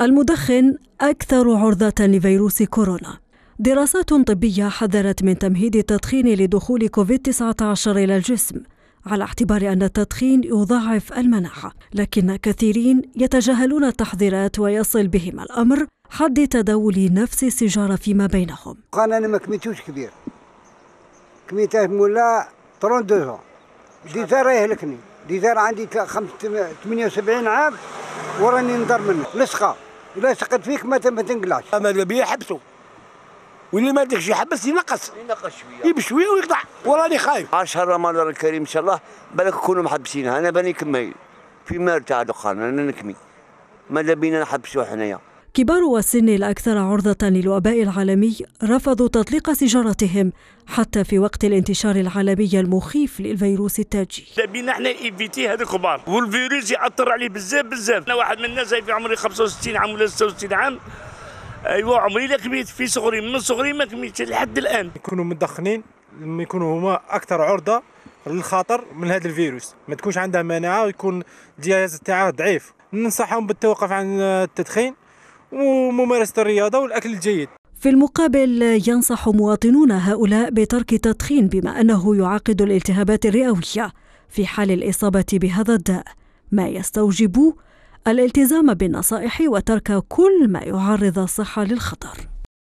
المدخن أكثر عرضة لفيروس كورونا دراسات طبية حذرت من تمهيد التدخين لدخول كوفيد-19 إلى الجسم على اعتبار أن التدخين يضعف المناعة لكن كثيرين يتجاهلون التحذيرات ويصل بهم الأمر حد تداول نفس السيجارة فيما بينهم قال أنا ما كميتوش كبير كميته مولا 32 ديزار يهلكني ديزار عندي 78 عام وراني نضر منه لصقه اذا سقط فيك ما تنقلعش ما بيا حبسوا واللي ما عندكش يحبس ينقص ينقص شويه شوية ويقطع وراني خايف 10 رمضان الكريم ان شاء الله بالك نكونوا محبسينها انا بني كمي في مار تاع دخان انا نكمي ماذا بينا نحبسوا حنايا كبار السن الأكثر عرضة للوباء العالمي رفضوا تطليق سيجارتهم حتى في وقت الانتشار العالمي المخيف للفيروس التاجي دابين احنا الاي هذا كبار والفيروس يأثر عليه بزاف بزاف انا واحد من الناس في عمري 65 عام ولا 66 عام ايوا عمري لا كبيت في صغري من صغري ما كبيتش لحد الان يكونوا مدخنين يكونوا هما اكثر عرضه للخطر من هذا الفيروس ما تكونش عندها مناعه ويكون الجهاز تاعها ضعيف ننصحهم بالتوقف عن التدخين وممارسه الرياضه والاكل الجيد في المقابل ينصح مواطنون هؤلاء بترك التدخين بما انه يعقد الالتهابات الرئويه في حال الاصابه بهذا الداء ما يستوجب الالتزام بالنصائح وترك كل ما يعرض الصحه للخطر